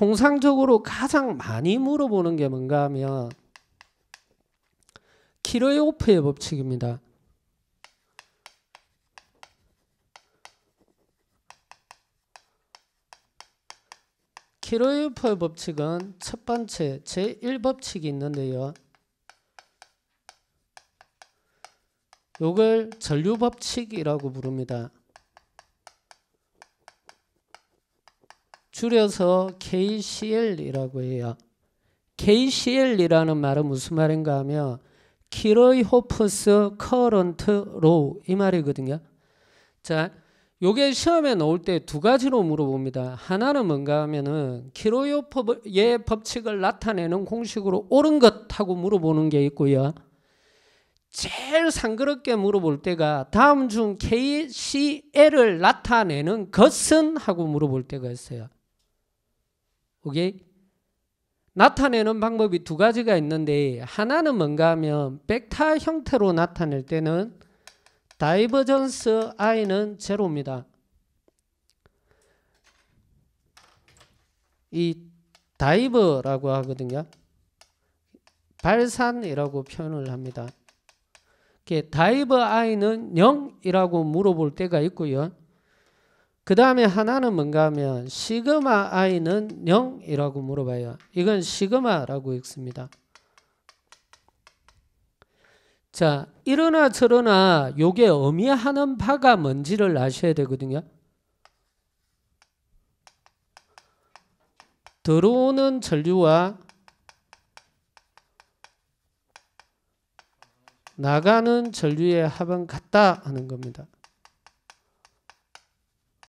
통상적으로 가장 많이 물어보는 게 뭔가 하면 키로이오프의 법칙입니다. 키로이프의 법칙은 첫 번째 제1법칙이 있는데요. 요걸 전류법칙이라고 부릅니다. 줄여서 KCL이라고 해요. KCL이라는 말은 무슨 말인가 하면 키로이호프스 커런트 로우 이 말이거든요. 자, 요게 시험에 나올 때 두 가지로 물어봅니다. 하나는 뭔가 하면은 키로이호프의 법칙을 나타내는 공식으로 옳은 것 하고 물어보는 게 있고요. 제일 상그럽게 물어볼 때가 다음 중 KCL을 나타내는 것은 하고 물어볼 때가 있어요. 오케이? 나타내는 방법이 두 가지가 있는데 하나는 뭔가 하면 벡터 형태로 나타낼 때는 다이버전스 i는 제로입니다. 이 다이버라고 하거든요. 발산이라고 표현을 합니다. 다이버 i는 0이라고 물어볼 때가 있고요. 그 다음에 하나는 뭔가 하면 시그마 i는 0이라고 물어봐요. 이건 시그마라고 읽습니다. 자, 이러나 저러나 요게 의미하는 바가 뭔지를 아셔야 되거든요. 들어오는 전류와 나가는 전류의 합은 같다 하는 겁니다.